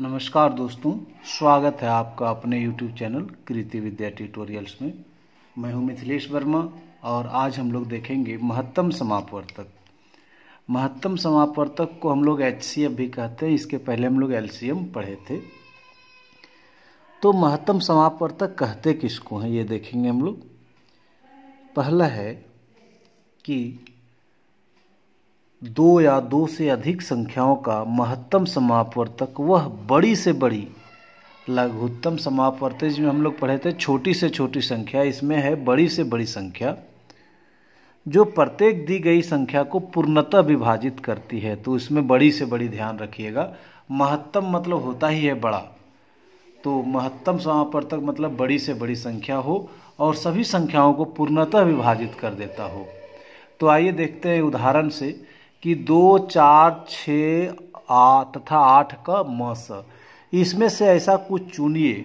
नमस्कार दोस्तों स्वागत है आपका अपने YouTube channel Kriti Vidya tutorials में मैं हूं मिथिलेश वर्मा और आज हम लोग देखेंगे महत्तम समापवर्तक महत्तम समापवर्तक को हम लोग एच भी कहते हैं इसके पहले हम लोग एल पढ़े थे तो महत्तम समापवर्तक कहते किसको हैं ये देखेंगे हम लोग पहला है कि दो या दो से अधिक संख्याओं का महत्तम समापवर्तक वह बड़ी से बड़ी लघुत्तम समापवर्तक जिसमें हम लोग पढ़े थे छोटी से छोटी संख्या इसमें है बड़ी से बड़ी संख्या जो प्रत्येक दी गई संख्या को पूर्णतः विभाजित करती है तो इसमें बड़ी से बड़ी ध्यान रखिएगा महत्तम मतलब होता ही है बड़ा तो महत्तम समापवर्तक मतलब बड़ी से बड़ी संख्या हो और सभी संख्याओं को पूर्णतः विभाजित कर देता हो तो आइए देखते हैं उदाहरण से कि दो चार छ तथा आठ का स इसमें से ऐसा कुछ चुनिए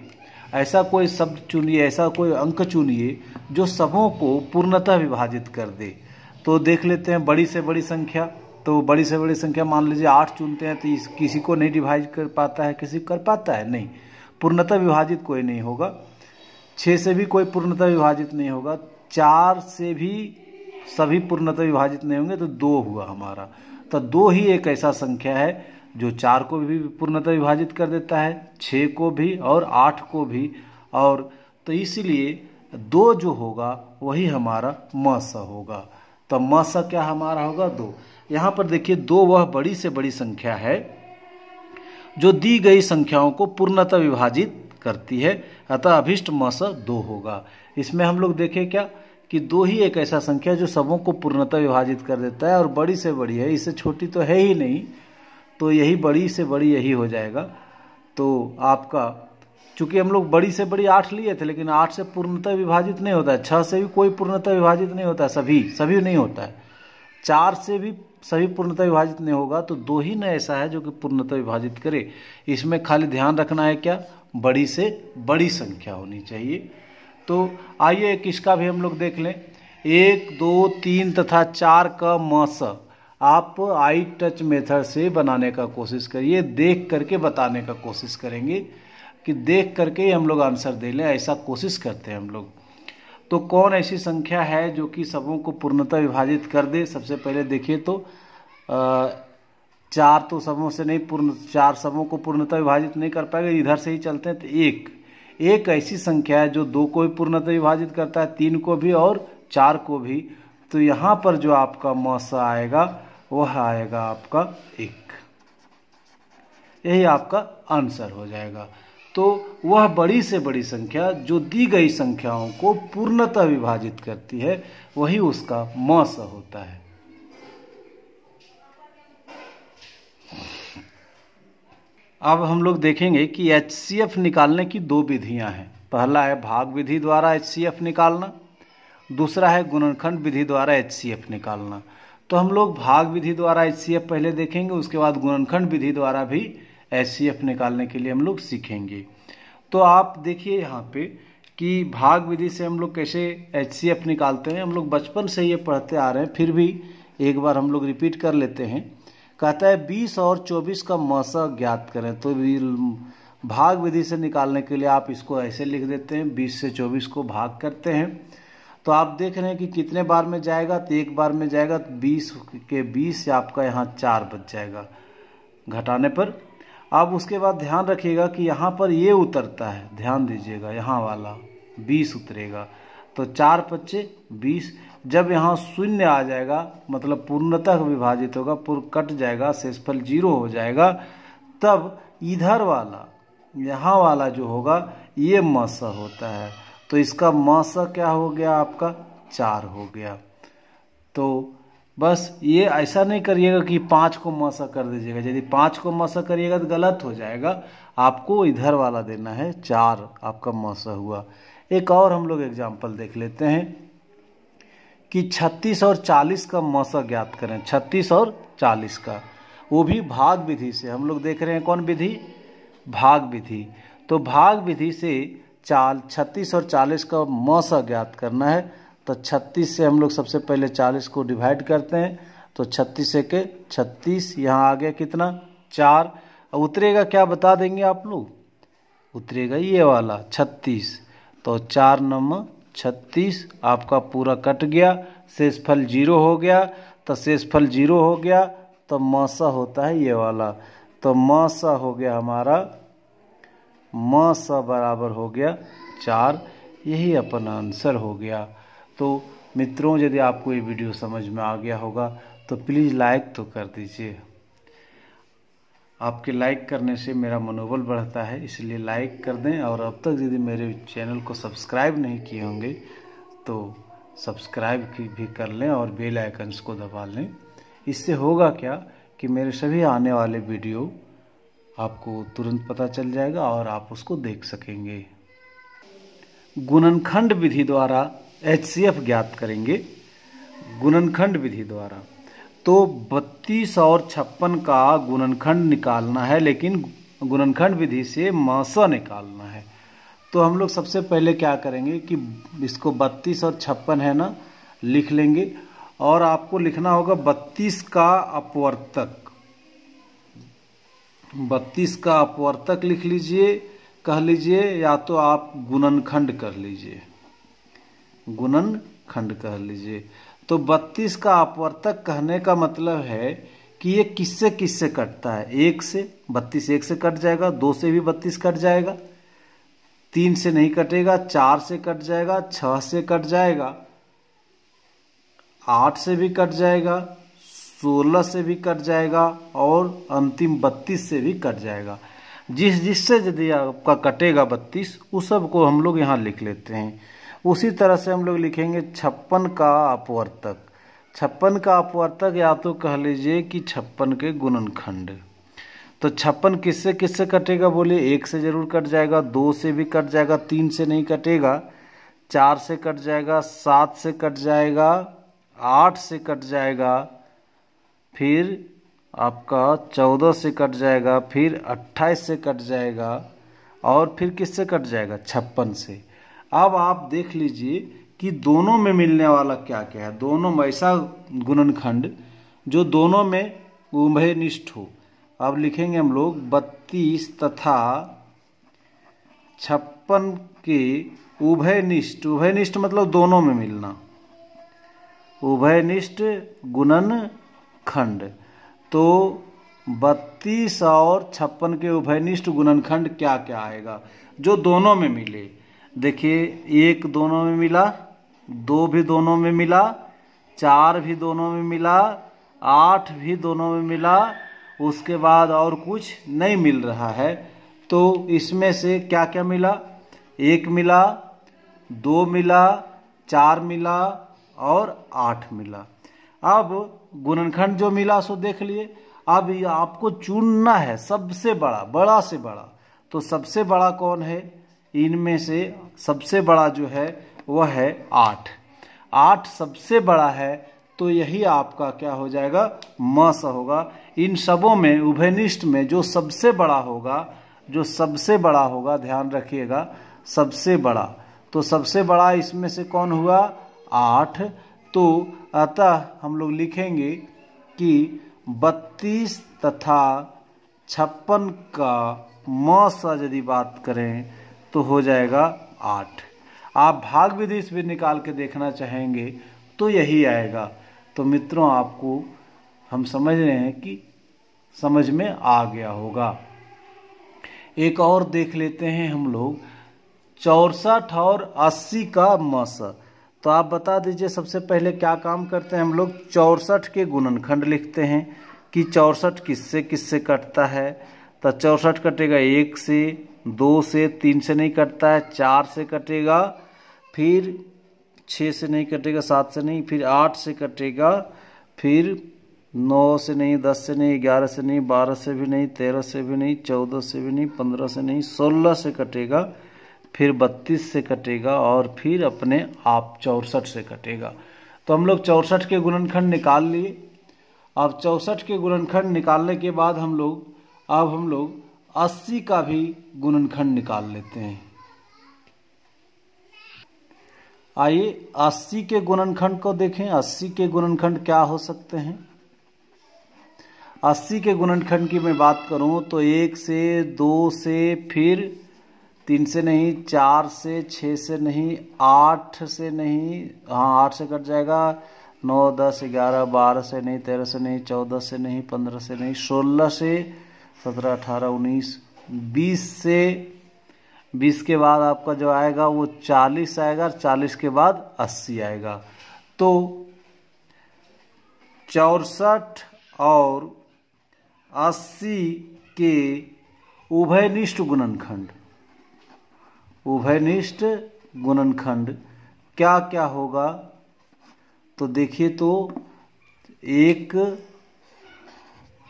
ऐसा कोई शब्द चुनिए ऐसा कोई अंक चुनिए जो सबों को पूर्णतः विभाजित कर दे तो देख लेते हैं बड़ी से बड़ी संख्या तो बड़ी से बड़ी संख्या मान लीजिए आठ चुनते हैं तो इस किसी को नहीं डिवाइड कर पाता है किसी कर पाता है नहीं पूर्णतः विभाजित कोई नहीं होगा छः से भी कोई पूर्णतः विभाजित नहीं होगा चार से भी सभी पूर्णतः विभाजित नहीं होंगे तो दो हुआ हमारा तो दो ही एक ऐसा संख्या है जो चार को भी पूर्णतः विभाजित कर देता है छः को भी और आठ को भी और तो इसीलिए दो जो होगा वही हमारा स होगा तो स क्या हमारा होगा दो यहाँ पर देखिए दो वह बड़ी से बड़ी संख्या है जो दी गई संख्याओं को पूर्णतः विभाजित करती है अतः अभिष्ट स दो होगा इसमें हम लोग देखें क्या कि दो ही एक ऐसा संख्या जो सबों को पूर्णतः विभाजित कर देता है और बड़ी से बड़ी है इससे छोटी तो है ही नहीं तो यही बड़ी से बड़ी यही हो जाएगा तो आपका चूंकि हम लोग बड़ी से बड़ी आठ लिए थे लेकिन आठ से पूर्णतः विभाजित नहीं होता है छः से भी कोई पूर्णतः विभाजित नहीं होता है सभी सभी नहीं होता है चार से भी सभी पूर्णतः विभाजित नहीं होगा तो दो ही न ऐसा है जो कि पूर्णतः विभाजित करे इसमें खाली ध्यान रखना है क्या बड़ी से बड़ी संख्या होनी चाहिए तो आइए एक इसका भी हम लोग देख लें एक दो तीन तथा चार का मस आप आई टच मेथड से बनाने का कोशिश करिए देख करके बताने का कोशिश करेंगे कि देख करके ही हम लोग आंसर दे लें ऐसा कोशिश करते हैं हम लोग तो कौन ऐसी संख्या है जो कि सबों को पूर्णतः विभाजित कर दे सबसे पहले देखिए तो आ, चार तो सबों से नहीं पूर्ण चार सबों को पूर्णतः विभाजित नहीं कर पाएगा इधर से ही चलते हैं तो एक एक ऐसी संख्या है जो दो को भी पूर्णतः विभाजित करता है तीन को भी और चार को भी तो यहाँ पर जो आपका मौसा आएगा वह आएगा आपका एक यही आपका आंसर हो जाएगा तो वह बड़ी से बड़ी संख्या जो दी गई संख्याओं को पूर्णतः विभाजित करती है वही उसका मौस होता है अब हम लोग देखेंगे कि एच निकालने की दो विधियाँ हैं पहला है भाग विधि द्वारा एच निकालना दूसरा है गुणनखंड विधि द्वारा एच निकालना तो हम लोग भाग विधि द्वारा एच पहले देखेंगे उसके बाद गुणनखंड विधि द्वारा भी एच निकालने के लिए हम लोग सीखेंगे तो आप देखिए यहाँ पे कि भाग विधि से हम लोग कैसे एच निकालते हैं हम लोग बचपन से ये पढ़ते आ रहे हैं फिर भी एक बार हम लोग रिपीट कर लेते हैं कहता है बीस और चौबीस का मस ज्ञात करें तो भाग विधि से निकालने के लिए आप इसको ऐसे लिख देते हैं बीस से चौबीस को भाग करते हैं तो आप देख रहे हैं कि कितने बार में जाएगा तो एक बार में जाएगा तो बीस के बीस से आपका यहाँ चार बच जाएगा घटाने पर अब उसके बाद ध्यान रखिएगा कि यहाँ पर ये उतरता है ध्यान दीजिएगा यहाँ वाला बीस उतरेगा तो चार पच्चे बीस जब यहाँ शून्य आ जाएगा मतलब पूर्णतः विभाजित होगा पूर्व कट जाएगा शेषफल जीरो हो जाएगा तब इधर वाला यहाँ वाला जो होगा ये मस होता है तो इसका मस क्या हो गया आपका चार हो गया तो बस ये ऐसा नहीं करिएगा कि पाँच को मसा कर दीजिएगा यदि पाँच को मसा करिएगा तो गलत हो जाएगा आपको इधर वाला देना है चार आपका मसा हुआ एक और हम लोग एग्जाम्पल देख लेते हैं कि 36 और 40 का मौसम ज्ञात करें 36 और 40 का वो भी भाग विधि से हम लोग देख रहे हैं कौन विधि भाग विधि तो भाग विधि से चाल 36 और 40 का मौसम ज्ञात करना है तो 36 से हम लोग सबसे पहले 40 को डिवाइड करते हैं तो 36 से के 36 यहाँ आ गया कितना चार उतरेगा क्या बता देंगे आप लोग उतरेगा ये वाला छत्तीस तो चार नंबर छत्तीस आपका पूरा कट गया शेषफल जीरो हो गया तो शेषफल जीरो हो गया तो मासा होता है ये वाला तो मासा हो गया हमारा मासा बराबर हो गया चार यही अपन आंसर हो गया तो मित्रों यदि आपको ये वीडियो समझ में आ गया होगा तो प्लीज़ लाइक तो कर दीजिए आपके लाइक करने से मेरा मनोबल बढ़ता है इसलिए लाइक कर दें और अब तक यदि मेरे चैनल को सब्सक्राइब नहीं किए होंगे तो सब्सक्राइब की भी कर लें और बेल आइकन्स को दबा लें इससे होगा क्या कि मेरे सभी आने वाले वीडियो आपको तुरंत पता चल जाएगा और आप उसको देख सकेंगे गुणनखंड विधि द्वारा एच ज्ञात करेंगे गुणनखंड विधि द्वारा तो बत्तीस और छप्पन का गुणनखंड निकालना है लेकिन गुणनखंड विधि से मासा निकालना है तो हम लोग सबसे पहले क्या करेंगे कि इसको बत्तीस और छप्पन है ना लिख लेंगे और आपको लिखना होगा बत्तीस का अपवर्तक बत्तीस का अपवर्तक लिख लीजिए कह लीजिए या तो आप गुणनखंड कर लीजिए गुणन खंड कह लीजिए तो बत्तीस का अपवर्तक कहने का मतलब है कि ये किससे किससे कटता है एक से बत्तीस एक से कट जाएगा दो से भी बत्तीस कट जाएगा तीन से नहीं कटेगा चार से कट जाएगा छह से कट जाएगा आठ से भी कट जाएगा सोलह से भी कट जाएगा और अंतिम बत्तीस से भी कट जाएगा जिस जिससे यदि आपका कटेगा बत्तीस उस सब को हम लोग यहाँ लिख लेते हैं उसी तरह से हम लोग लिखेंगे छप्पन का अपवर्तक छप्पन का अपवर्तक या तो कह लीजिए कि छप्पन के गुणनखंड तो छप्पन किससे किससे कटेगा बोलिए एक से जरूर कट जाएगा दो से भी कट जाएगा तीन से नहीं कटेगा चार से कट जाएगा सात से कट जाएगा आठ से कट जाएगा फिर आपका चौदह से कट जाएगा फिर अट्ठाईस से कट जाएगा और फिर किससे कट जाएगा छप्पन से अब आप देख लीजिए कि दोनों में मिलने वाला क्या क्या है दोनों में ऐसा गुणनखंड जो दोनों में उभयनिष्ठ हो अब लिखेंगे हम लोग बत्तीस तथा छप्पन के उभयनिष्ठ उभयनिष्ठ मतलब दोनों में मिलना उभयनिष्ठ गुणन खंड तो बत्तीस और छप्पन के उभयनिष्ठ गुणनखंड क्या क्या आएगा जो दोनों में मिले देखिए एक दोनों में मिला दो भी दोनों में मिला चार भी दोनों में मिला आठ भी दोनों में मिला उसके बाद और कुछ नहीं मिल रहा है तो इसमें से क्या क्या मिला एक मिला दो मिला चार मिला और आठ मिला अब गुणनखंड जो मिला सो देख लिए अब आपको चुनना है सबसे बड़ा बड़ा से बड़ा तो सबसे बड़ा कौन है इनमें से सबसे बड़ा जो है वह है आठ आठ सबसे बड़ा है तो यही आपका क्या हो जाएगा स होगा इन सबों में उभयनिष्ठ में जो सबसे बड़ा होगा जो सबसे बड़ा होगा ध्यान रखिएगा सबसे बड़ा तो सबसे बड़ा इसमें से कौन हुआ आठ तो अतः हम लोग लिखेंगे कि बत्तीस तथा छप्पन का म स यदि बात करें तो हो जाएगा आठ आप भाग विधि भी निकाल के देखना चाहेंगे तो यही आएगा तो मित्रों आपको हम समझ रहे हैं कि समझ में आ गया होगा एक और देख लेते हैं हम लोग चौसठ और अस्सी का मस तो आप बता दीजिए सबसे पहले क्या काम करते हैं हम लोग चौसठ के गुणनखंड लिखते हैं कि चौसठ किससे किससे कटता है तो चौसठ कटेगा एक से दो से तीन से नहीं कटता है चार से कटेगा फिर छः से नहीं कटेगा सात से नहीं फिर आठ से कटेगा फिर नौ से नहीं दस से नहीं ग्यारह से नहीं बारह से भी नहीं तेरह से भी नहीं चौदह से भी नहीं पंद्रह से नहीं सोलह से कटेगा फिर बत्तीस से कटेगा और फिर अपने आप चौंसठ से कटेगा तो हम लोग चौंसठ के गुणनखंड निकाल लिए अब चौंसठ के गुणनखंड निकालने के बाद हम लोग अब हम लोग अस्सी का भी गुणनखंड निकाल लेते हैं आइए अस्सी के गुणनखंड को देखें अस्सी के गुणनखंड क्या हो सकते हैं अस्सी के गुणनखंड की मैं बात करूं तो एक से दो से फिर तीन से नहीं चार से छ से नहीं आठ से नहीं हाँ आठ से कट जाएगा नौ दस ग्यारह बारह से नहीं तेरह से नहीं चौदह से नहीं पंद्रह से नहीं सोलह से सत्रह अठारह उन्नीस बीस से बीस के बाद आपका जो आएगा वो चालीस आएगा और चालीस के बाद अस्सी आएगा तो चौसठ और अस्सी के उभयनिष्ठ गुणनखंड उभयनिष्ठ गुणनखंड क्या क्या होगा तो देखिए तो एक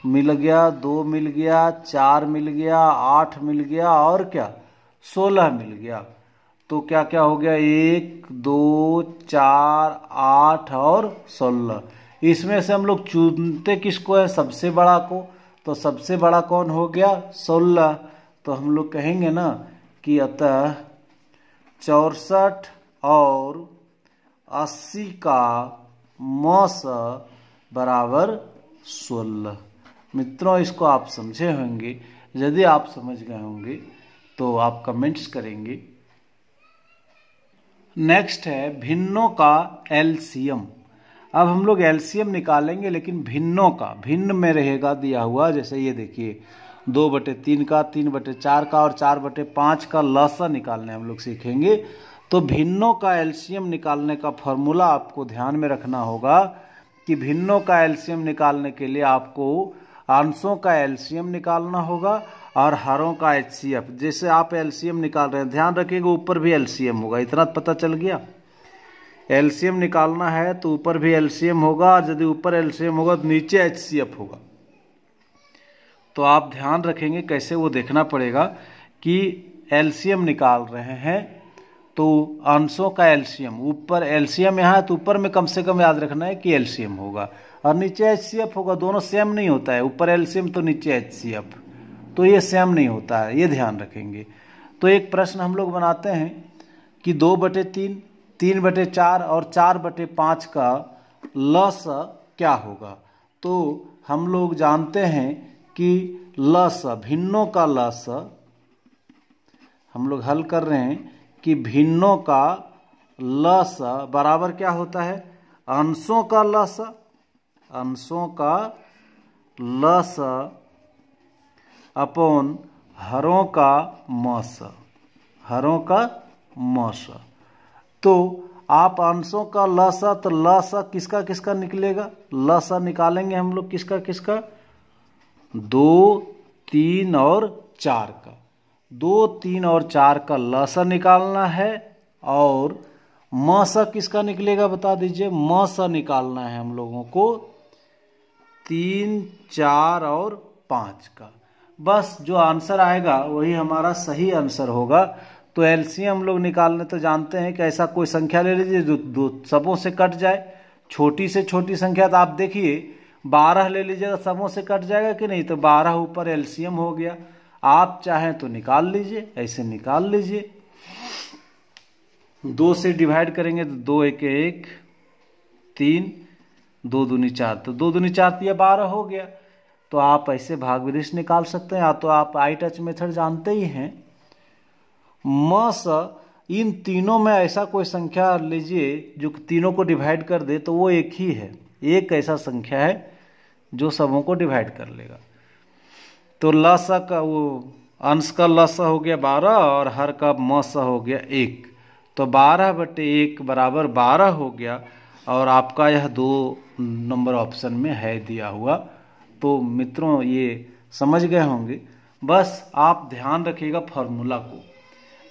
मिल गया दो मिल गया चार मिल गया आठ मिल गया और क्या सोलह मिल गया तो क्या क्या हो गया एक दो चार आठ और सोलह इसमें से हम लोग चुनते किसको है सबसे बड़ा को तो सबसे बड़ा कौन हो गया सोलह तो हम लोग कहेंगे ना कि अतः चौसठ और अस्सी का मौस बराबर सोलह मित्रों इसको आप समझे होंगे यदि आप समझ गए होंगे तो आप कमेंट्स करेंगे नेक्स्ट है भिन्नों का एलसीएम अब हम लोग एलसीएम निकालेंगे लेकिन भिन्नों का भिन्न में रहेगा दिया हुआ जैसे ये देखिए दो बटे तीन का तीन बटे चार का और चार बटे पाँच का लसा निकालने हम लोग सीखेंगे तो भिन्नों का एलसीएम निकालने का फॉर्मूला आपको ध्यान में रखना होगा कि भिन्नों का एलसीएम निकालने के लिए आपको अंशों का एलसीएम निकालना होगा और हरों का एच जैसे आप एलसीएम निकाल रहे हैं ध्यान रखिएगा ऊपर भी एलसीएम होगा इतना पता चल गया एलसीएम निकालना है तो ऊपर भी एलसीएम होगा और यदि ऊपर एलसीएम होगा तो नीचे एच होगा तो आप ध्यान रखेंगे कैसे वो देखना पड़ेगा कि एलसीएम निकाल रहे हैं तो अंशों का एल्शियम ऊपर एल्शियम यहाँ है तो ऊपर में कम से कम याद रखना है कि एल्शियम होगा और नीचे एच सी एफ होगा दोनों सेम नहीं होता है ऊपर एल्शियम तो नीचे एच सी एफ तो ये सेम नहीं होता है ये ध्यान रखेंगे तो एक प्रश्न हम लोग बनाते हैं कि दो बटे तीन तीन बटे चार और चार बटे पाँच का लस क्या होगा तो हम लोग जानते हैं कि लस भिन्नों का लस हम लोग हल कर रहे हैं कि भिन्नों का लस बराबर क्या होता है अंशों का लस अंशों का लस अपन हरों का मस हरों का मस तो आप अंशों का लस तो लस किसका किसका निकलेगा लस निकालेंगे हम लोग किसका किसका दो तीन और चार का दो तीन और चार का लस निकालना है और म स किसका निकलेगा बता दीजिए म स निकालना है हम लोगों को तीन चार और पाँच का बस जो आंसर आएगा वही हमारा सही आंसर होगा तो एलसीएम हम लोग निकालने तो जानते हैं कि ऐसा कोई संख्या ले लीजिए जो दो सबों से कट जाए छोटी से छोटी संख्या तो आप देखिए बारह ले लीजिएगा तो सबों से कट जाएगा कि नहीं तो बारह ऊपर एलसीएम हो गया आप चाहें तो निकाल लीजिए ऐसे निकाल लीजिए दो से डिवाइड करेंगे तो दो एक एक तीन दो दूनी चार तो दो दूनी चार तो या बारह हो गया तो आप ऐसे भाग विदेश निकाल सकते हैं या तो आप आई टच मेथड जानते ही हैं म स इन तीनों में ऐसा कोई संख्या लीजिए जो तीनों को डिवाइड कर दे तो वो एक ही है एक ऐसा संख्या है जो सबों को डिवाइड कर लेगा तो लस का वो अंश का लस हो गया बारह और हर का मस हो गया एक तो बारह बटे एक बराबर बारह हो गया और आपका यह दो नंबर ऑप्शन में है दिया हुआ तो मित्रों ये समझ गए होंगे बस आप ध्यान रखिएगा फॉर्मूला को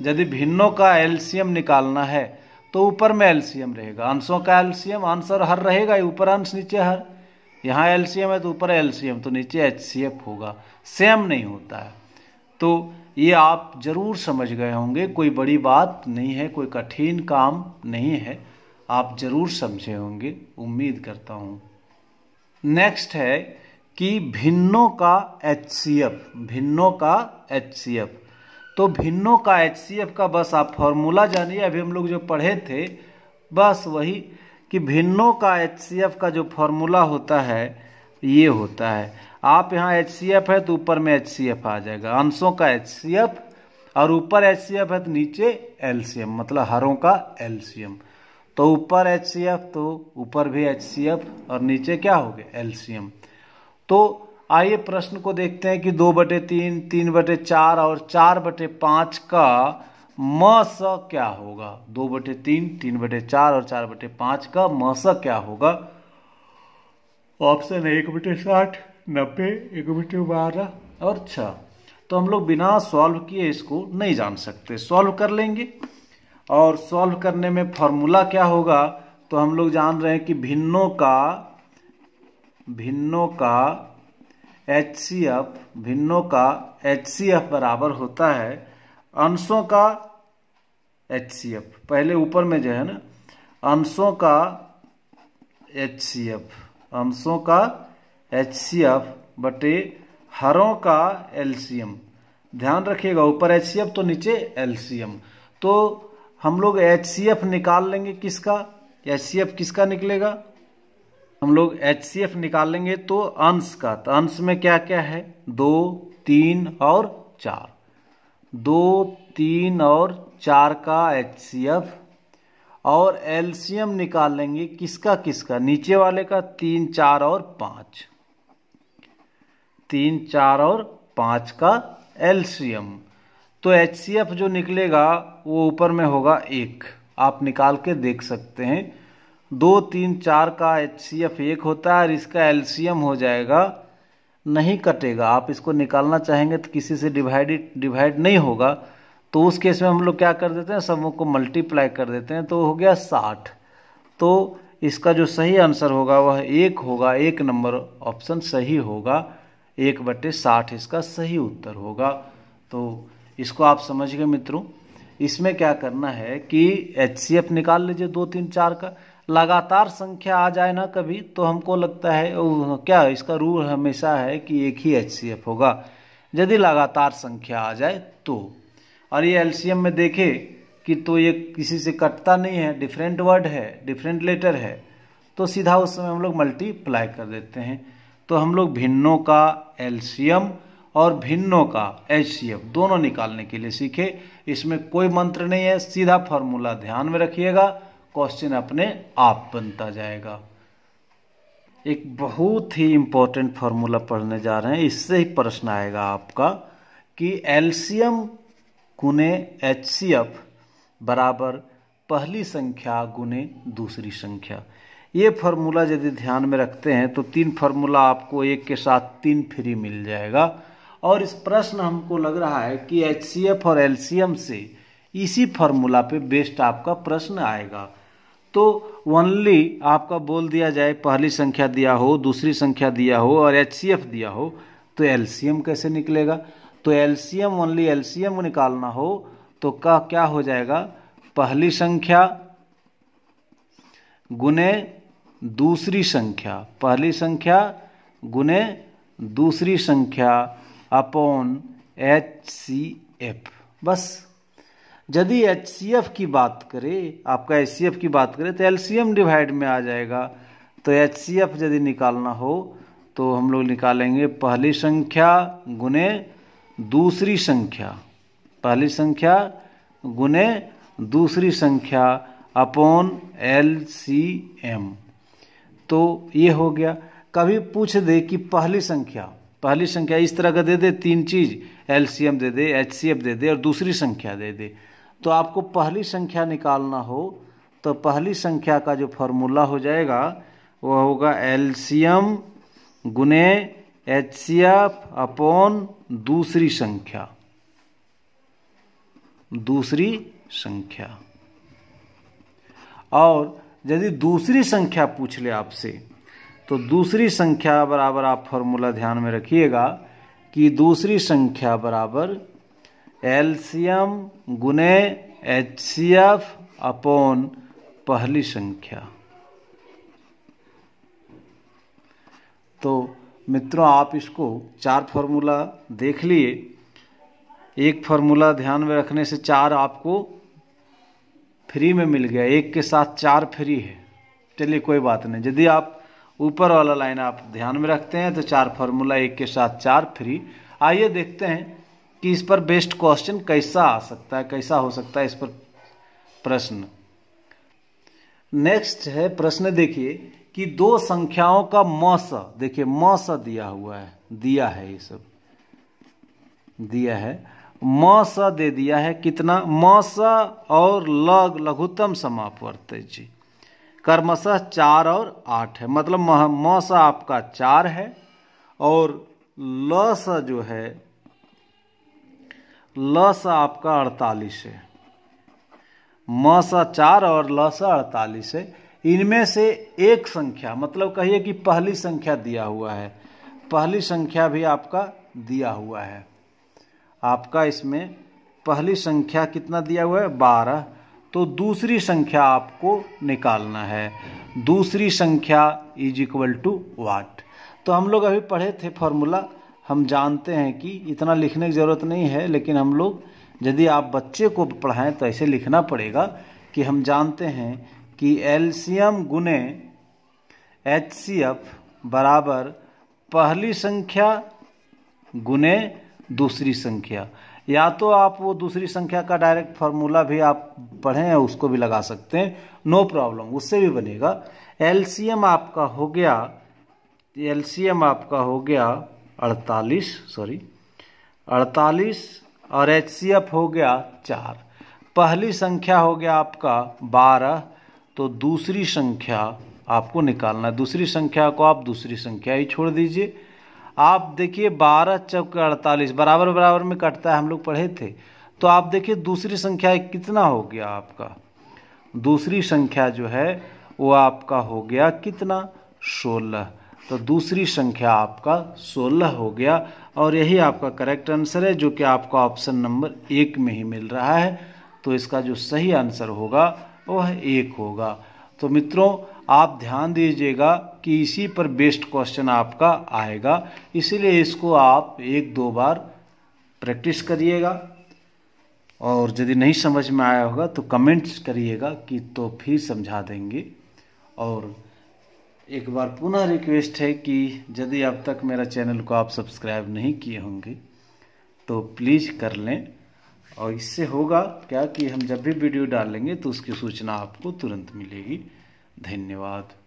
यदि भिन्नों का एल्सियम निकालना है तो ऊपर में एल्सियम रहेगा अंशों का एल्सियम आंसर हर रहेगा ऊपर अंश नीचे हर यहाँ एल है तो ऊपर एल तो नीचे एच होगा सेम नहीं होता है तो ये आप ज़रूर समझ गए होंगे कोई बड़ी बात नहीं है कोई कठिन काम नहीं है आप ज़रूर समझे होंगे उम्मीद करता हूँ नेक्स्ट है कि भिन्नों का एच भिन्नों का एच तो भिन्नों का एच का बस आप फॉर्मूला जानिए अभी हम लोग जो पढ़े थे बस वही कि भिन्नों का एच का जो फॉर्मूला होता है ये होता है आप यहाँ एच है तो ऊपर में एच आ जाएगा अंशों का एच और ऊपर एच है तो नीचे एल मतलब हरों का एल तो ऊपर एच तो ऊपर भी एच और नीचे क्या हो गया एल तो आइए प्रश्न को देखते हैं कि दो बटे तीन तीन बटे चार और चार बटे पाँच का म स क्या होगा दो बटे तीन तीन बटे चार और चार बटे पांच का म स क्या होगा ऑप्शन है एक बटे साठ नब्बे एक बटे बारह और छ तो हम लोग बिना सॉल्व किए इसको नहीं जान सकते सॉल्व कर लेंगे और सॉल्व करने में फॉर्मूला क्या होगा तो हम लोग जान रहे हैं कि भिन्नों का भिन्नों का एच सी एफ भिन्नों का एच सी एफ बराबर होता है अंशों का एच सी एफ पहले ऊपर में जो है ना अंशों का एच सी एफ अंशों का एच सी एफ बटे हरों का एलसीएम ध्यान रखिएगा ऊपर एच तो नीचे एलसीएम तो हम लोग एच निकाल लेंगे किसका एच किसका निकलेगा हम लोग एच निकाल लेंगे तो अंश का तो अंश में क्या क्या है दो तीन और चार दो तीन और चार का एच सी एफ और एल्शियम निकाल लेंगे किसका किसका नीचे वाले का तीन चार और पाँच तीन चार और पाँच का एल्शियम तो एच सी एफ जो निकलेगा वो ऊपर में होगा एक आप निकाल के देख सकते हैं दो तीन चार का एच सी एफ एक होता है और इसका एल्शियम हो जाएगा नहीं कटेगा आप इसको निकालना चाहेंगे तो किसी से डिवाइड डिवाइड नहीं होगा तो उस केस में हम लोग क्या कर देते हैं सबों को मल्टीप्लाई कर देते हैं तो हो गया साठ तो इसका जो सही आंसर होगा वह एक होगा एक नंबर ऑप्शन सही होगा एक बटे साठ इसका सही उत्तर होगा तो इसको आप समझ गए मित्रों इसमें क्या करना है कि एच निकाल लीजिए दो तीन चार का लगातार संख्या आ जाए ना कभी तो हमको लगता है ओ, क्या इसका रूल हमेशा है कि एक ही एच होगा यदि लगातार संख्या आ जाए तो और ये एलसीएम में देखे कि तो ये किसी से कटता नहीं है डिफरेंट वर्ड है डिफरेंट लेटर है तो सीधा उस समय हम लोग मल्टीप्लाई कर देते हैं तो हम लोग भिन्नों का एलसीएम और भिन्नों का एच दोनों निकालने के लिए सीखे इसमें कोई मंत्र नहीं है सीधा फॉर्मूला ध्यान में रखिएगा क्वेश्चन अपने आप बनता जाएगा एक बहुत ही इम्पोर्टेंट फार्मूला पढ़ने जा रहे हैं इससे ही प्रश्न आएगा आपका कि एल्सियम गुने एच सी एफ बराबर पहली संख्या गुने दूसरी संख्या ये फार्मूला यदि ध्यान में रखते हैं तो तीन फार्मूला आपको एक के साथ तीन फ्री मिल जाएगा और इस प्रश्न हमको लग रहा है कि एच और एल्शियम से इसी फार्मूला पे बेस्ट आपका प्रश्न आएगा तो ओनली आपका बोल दिया जाए पहली संख्या दिया हो दूसरी संख्या दिया हो और एच दिया हो तो एलसीएम कैसे निकलेगा तो एलसीएम ओनली एलसीएम निकालना हो तो का क्या हो जाएगा पहली संख्या गुने दूसरी संख्या पहली संख्या गुने दूसरी संख्या अपॉन एच सी एफ बस यदि एच की बात करें आपका एच की बात करें तो एलसीएम डिवाइड में आ जाएगा तो एच यदि निकालना हो तो हम लोग निकालेंगे पहली संख्या गुने दूसरी संख्या पहली संख्या गुने दूसरी संख्या अपॉन एल सी एम तो ये हो गया कभी पूछ दे कि पहली संख्या पहली संख्या इस तरह का दे दे तीन चीज़ एल सी एम दे दे एच सी एफ दे दे और दूसरी संख्या दे दे तो आपको पहली संख्या निकालना हो तो पहली संख्या का जो फॉर्मूला हो जाएगा वह होगा एल्सियम गुने एच सी एफ अपॉन दूसरी संख्या दूसरी संख्या और यदि दूसरी संख्या पूछ ले आपसे तो दूसरी संख्या बराबर आप फॉर्मूला ध्यान में रखिएगा कि दूसरी संख्या बराबर एल्सियम गुने एच सी एफ अपॉन पहली संख्या तो मित्रों आप इसको चार फॉर्मूला देख लिए एक फॉर्मूला ध्यान में रखने से चार आपको फ्री में मिल गया एक के साथ चार फ्री है चलिए कोई बात नहीं यदि आप ऊपर वाला लाइन आप ध्यान में रखते हैं तो चार फॉर्मूला एक के साथ चार फ्री आइए देखते हैं कि इस पर बेस्ट क्वेश्चन कैसा आ सकता है कैसा हो सकता है इस पर प्रश्न नेक्स्ट है प्रश्न देखिए कि दो संख्याओं का मौस देखिए मौस दिया हुआ है दिया है ये सब दिया है मौस दे दिया है कितना मौस और लग लघुत्तम समापवर्त जी कर्मश चार और आठ है मतलब मौस आपका चार है और लस जो है लसा आपका अड़तालीस है मसा चार और लस अड़तालीस है इनमें से एक संख्या मतलब कहिए कि पहली संख्या दिया हुआ है पहली संख्या भी आपका दिया हुआ है आपका इसमें पहली संख्या कितना दिया हुआ है बारह तो दूसरी संख्या आपको निकालना है दूसरी संख्या इज इक्वल टू वाट तो हम लोग अभी पढ़े थे फॉर्मूला हम जानते हैं कि इतना लिखने की ज़रूरत नहीं है लेकिन हम लोग यदि आप बच्चे को पढ़ाएं तो ऐसे लिखना पड़ेगा कि हम जानते हैं कि एलसीएम गुने एच सी एफ बराबर पहली संख्या गुने दूसरी संख्या या तो आप वो दूसरी संख्या का डायरेक्ट फार्मूला भी आप पढ़ें या उसको भी लगा सकते हैं नो प्रॉब्लम उससे भी बनेगा एलसीएम आपका हो गया एलसीएम आपका हो गया अड़तालीस सॉरी अड़तालीस और एच हो गया चार पहली संख्या हो गया आपका बारह तो दूसरी संख्या आपको निकालना है दूसरी संख्या को आप दूसरी संख्या ही छोड़ दीजिए आप देखिए बारह चौके अड़तालीस बराबर बराबर में कटता है हम लोग पढ़े थे तो आप देखिए दूसरी संख्या कितना हो गया आपका दूसरी संख्या जो है वो आपका हो गया कितना सोलह तो दूसरी संख्या आपका 16 हो गया और यही आपका करेक्ट आंसर है जो कि आपको ऑप्शन नंबर एक में ही मिल रहा है तो इसका जो सही आंसर होगा वह एक होगा तो मित्रों आप ध्यान दीजिएगा कि इसी पर बेस्ट क्वेश्चन आपका आएगा इसीलिए इसको आप एक दो बार प्रैक्टिस करिएगा और यदि नहीं समझ में आया होगा तो कमेंट्स करिएगा कि तो फिर समझा देंगे और एक बार पुनः रिक्वेस्ट है कि यदि अब तक मेरा चैनल को आप सब्सक्राइब नहीं किए होंगे तो प्लीज़ कर लें और इससे होगा क्या कि हम जब भी वीडियो डालेंगे तो उसकी सूचना आपको तुरंत मिलेगी धन्यवाद